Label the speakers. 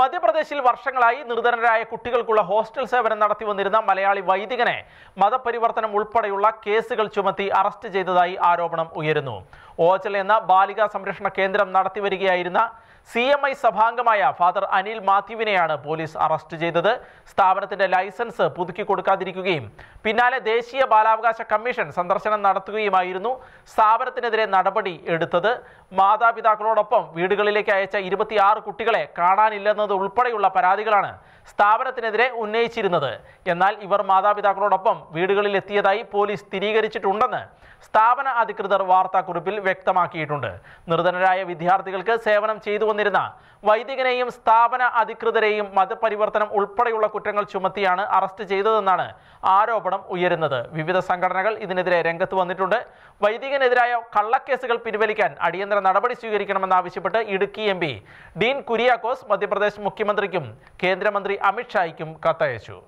Speaker 1: മധ്യപ്രദേശിൽ വർഷങ്ങളായി നിർധനരായ കുട്ടികൾക്കുള്ള ഹോസ്റ്റൽ സേവനം നടത്തി വന്നിരുന്ന മലയാളി വൈദികനെ മതപരിവർത്തനം ഉൾപ്പെടെയുള്ള കേസുകൾ ചുമത്തി അറസ്റ്റ് ചെയ്തതായി ആരോപണം ഉയരുന്നു ഓച്ചൽ എന്ന ബാലികാ സംരക്ഷണ കേന്ദ്രം നടത്തിവരികയായിരുന്ന സി എം ഐ സഭാംഗമായ ഫാദർ അനിൽ മാത്യുവിനെയാണ് പോലീസ് അറസ്റ്റ് ചെയ്തത് സ്ഥാപനത്തിന്റെ ലൈസൻസ് പുതുക്കി കൊടുക്കാതിരിക്കുകയും പിന്നാലെ ദേശീയ ബാലാവകാശ കമ്മീഷൻ സന്ദർശനം നടത്തുകയുമായിരുന്നു സ്ഥാപനത്തിനെതിരെ നടപടി എടുത്തത് മാതാപിതാക്കളോടൊപ്പം വീടുകളിലേക്ക് അയച്ച ഇരുപത്തിയാറ് കുട്ടികളെ കാണാനില്ലെന്നത് ഉൾപ്പെടെയുള്ള പരാതികളാണ് സ്ഥാപനത്തിനെതിരെ ഉന്നയിച്ചിരുന്നത് എന്നാൽ ഇവർ മാതാപിതാക്കളോടൊപ്പം വീടുകളിൽ എത്തിയതായി പോലീസ് സ്ഥിരീകരിച്ചിട്ടുണ്ടെന്ന് സ്ഥാപന അധികൃതർ വാർത്താക്കുറിപ്പിൽ വ്യക്തമാക്കിയിട്ടുണ്ട് നിർധനരായ വിദ്യാർത്ഥികൾക്ക് സേവനം ചെയ്തു വന്നിരുന്ന വൈദികനെയും സ്ഥാപന അധികൃതരെയും മതപരിവർത്തനം ഉൾപ്പെടെയുള്ള കുറ്റങ്ങൾ ചുമത്തിയാണ് അറസ്റ്റ് ചെയ്തതെന്നാണ് ആരോപണം ഉയരുന്നത് വിവിധ സംഘടനകൾ ഇതിനെതിരെ രംഗത്ത് വന്നിട്ടുണ്ട് വൈദികനെതിരായ കള്ളക്കേസുകൾ പിൻവലിക്കാൻ അടിയന്തര നടപടി സ്വീകരിക്കണമെന്നാവശ്യപ്പെട്ട് ഇടുക്കി എം ഡീൻ കുര്യാക്കോസ് മധ്യപ്രദേശ് മുഖ്യമന്ത്രിക്കും കേന്ദ്രമന്ത്രി അമിത്ഷായ്ക്കും കത്തയച്ചു